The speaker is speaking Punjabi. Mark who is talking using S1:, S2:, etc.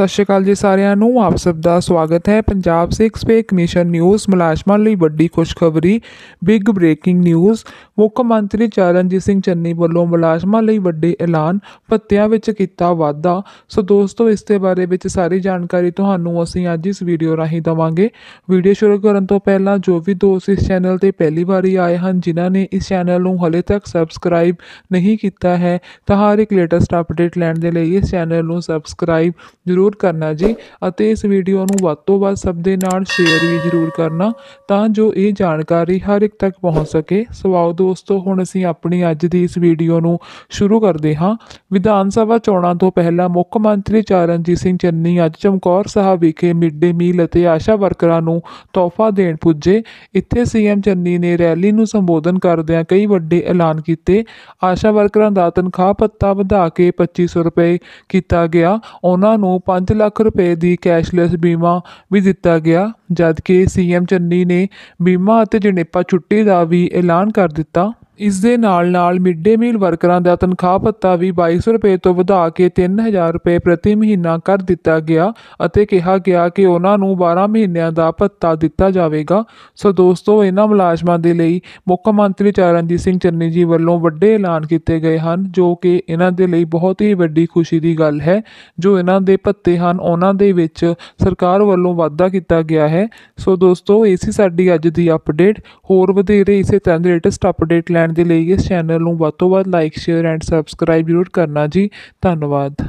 S1: ਸਤਿ ਸ਼੍ਰੀ ਅਕਾਲ ਜੀ ਸਾਰਿਆਂ ਨੂੰ ਆਪ ਸਭ ਦਾ ਸਵਾਗਤ ਹੈ ਪੰਜਾਬ 6 ਸਪੇਕ ਕਮਿਸ਼ਨ ਨਿਊਜ਼ ਮਲਾਸ਼ਮਾਨ ਲਈ ਵੱਡੀ ਖੁਸ਼ਖਬਰੀ ਬਿਗ ਬ੍ਰੇਕਿੰਗ ਨਿਊਜ਼ ਮੁੱਖ ਮੰਤਰੀ ਚਰਨਜੀਤ ਸਿੰਘ ਚੰਨੀ ਵੱਲੋਂ ਮਲਾਸ਼ਮਾਨ ਲਈ ਵੱਡੇ ਐਲਾਨ ਪੱਤਿਆਂ ਵਿੱਚ ਕੀਤਾ ਵਾਅਦਾ ਸੋ ਦੋਸਤੋ ਇਸ ਦੇ ਬਾਰੇ ਵਿੱਚ ਸਾਰੀ ਜਾਣਕਾਰੀ ਤੁਹਾਨੂੰ ਅਸੀਂ ਅੱਜ ਇਸ ਵੀਡੀਓ ਰਾਹੀਂ ਦਵਾਂਗੇ ਵੀਡੀਓ ਸ਼ੁਰੂ ਕਰਨ ਤੋਂ ਪਹਿਲਾਂ ਜੋ ਵੀ ਦੋਸਤ ਇਸ ਚੈਨਲ ਤੇ ਪਹਿਲੀ ਵਾਰੀ ਆਏ ਹਨ ਜਿਨ੍ਹਾਂ ਨੇ ਇਸ ਚੈਨਲ ਨੂੰ ਹਲੇ ਤੱਕ ਸਬਸਕ੍ਰਾਈਬ ਨਹੀਂ ਕੀਤਾ ਹੈ ਤਾਂ ਹਰ ਇੱਕ ਲੇਟੈਸਟ ਅਪਡੇਟ ਲੈਣ ਦੇ ਲਈ ਇਸ ਚੈਨਲ ਨੂੰ ਸਬਸਕ੍ਰਾਈਬ ਜ਼ਰੂਰ ਜ਼ਰੂਰ ਕਰਨਾ ਜੀ ਅਤੇ ਇਸ ਵੀਡੀਓ ਨੂੰ ਵੱਧ ਤੋਂ ਵੱਧ ਸਭ ਦੇ ਨਾਲ ਸ਼ੇਅਰ ਵੀ ਜ਼ਰੂਰ ਕਰਨਾ ਤਾਂ ਜੋ ਇਹ ਜਾਣਕਾਰੀ ਹਰ ਇੱਕ ਤੱਕ ਪਹੁੰਚ ਸਕੇ ਸੋ ਆਓ ਦੋਸਤੋ ਹੁਣ ਅਸੀਂ ਆਪਣੀ ਅੱਜ ਦੀ ਇਸ ਵੀਡੀਓ ਨੂੰ ਸ਼ੁਰੂ ਕਰਦੇ ਹਾਂ ਵਿਧਾਨ ਸਭਾ ਚੋਣਾਂ ਤੋਂ ਪਹਿਲਾਂ ਮੁੱਖ ਮੰਤਰੀ ਚਰਨਜੀਤ ਸਿੰਘ ਚੰਨੀ ਅੱਜ ਚਮਕੌਰ ਸਾਹਿਬ ਵਿਖੇ ਮਿਡ ਡੇ ਮੀਲ ਅਤੇ ਆਸ਼ਾ ਵਰਕਰਾਂ ਨੂੰ ਤੋਹਫਾ ਦੇਣ ਪੁੱਜੇ ਇੱਥੇ ਸੀਐਮ ਚੰਨੀ ਨੇ ਰੈਲੀ ਨੂੰ ਸੰਬੋਧਨ ਕਰਦਿਆਂ ਕਈ ਵੱਡੇ ਐਲਾਨ ਕੀਤੇ ਆਸ਼ਾ ਵਰਕਰਾਂ ਦਾ ਤਨਖਾਹ ਪੱਤਾ ਵਧਾ ਕੇ 2500 ਰੁਪਏ ਕੀਤਾ ਗਿਆ ਉਹਨਾਂ ਨੂੰ 5 ਲੱਖ ਰੁਪਏ ਦੀ ਕੈਸ਼ਲੈਸ ਬੀਮਾ ਵੀ ਦਿੱਤਾ ਗਿਆ ਜਦਕਿ ਸੀਐਮ ਚੰਨੀ ਨੇ ਬੀਮਾ ਅਤੇ ਜਣੇਪਾ ਛੁੱਟੀ ਦਾ ਵੀ ਐਲਾਨ ਕਰ ਦਿੱਤਾ ਇਸ ਦੇ ਨਾਲ ਨਾਲ ਮਿੱਡੇ ਮੀਲ ਵਰਕਰਾਂ ਦਾ ਤਨਖਾਹ ਭੱਤਾ ਵੀ 2200 ਰੁਪਏ ਤੋਂ ਵਧਾ ਕੇ 3000 ਰੁਪਏ ਪ੍ਰਤੀ ਮਹੀਨਾ ਕਰ ਦਿੱਤਾ ਗਿਆ ਅਤੇ ਕਿਹਾ ਗਿਆ ਕਿ ਉਹਨਾਂ ਨੂੰ 12 ਮਹੀਨਿਆਂ ਦਾ ਭੱਤਾ ਦਿੱਤਾ ਜਾਵੇਗਾ ਸੋ ਦੋਸਤੋ ਇਹਨਾਂ ਮੁਲਾਜ਼ਮਾਂ ਦੇ ਲਈ ਮੁੱਖ ਮੰਤਰੀ ਚਰਨਜੀਤ ਸਿੰਘ ਚੰਨੀ ਜੀ ਵੱਲੋਂ ਵੱਡੇ ਐਲਾਨ ਕੀਤੇ ਗਏ ਹਨ ਜੋ ਕਿ ਇਹਨਾਂ ਦੇ ਲਈ ਬਹੁਤ ਹੀ ਵੱਡੀ ਖੁਸ਼ੀ ਦੀ ਗੱਲ ਹੈ ਜੋ ਇਹਨਾਂ ਦੇ ਭੱਤੇ ਹਨ ਉਹਨਾਂ ਦੇ ਵਿੱਚ ਸਰਕਾਰ ਵੱਲੋਂ ਵਾਅਦਾ ਕੀਤਾ ਗਿਆ ਹੈ ਸੋ ਦੋਸਤੋ ਇਹ ਸੀ ਸਾਡੀ ਅੱਜ ਦੀ ਅਪਡੇਟ ਹੋਰ ਵਧੇਰੇ ਇਸੇ ਤਰ੍ਹਾਂ ਦੇ ਲੇਟੈਸਟ ਅਪਡੇਟ ਲੈਣ ਲੈਣ ਦੇ ਲਈ ਇਸ ਚੈਨਲ ਨੂੰ ਵੱਧ ਤੋਂ ਵੱਧ ਲਾਈਕ ਸ਼ੇਅਰ ਐਂਡ ਸਬਸਕ੍ਰਾਈਬ ਜ਼ਰੂਰ ਕਰਨਾ ਜੀ ਧੰਨਵਾਦ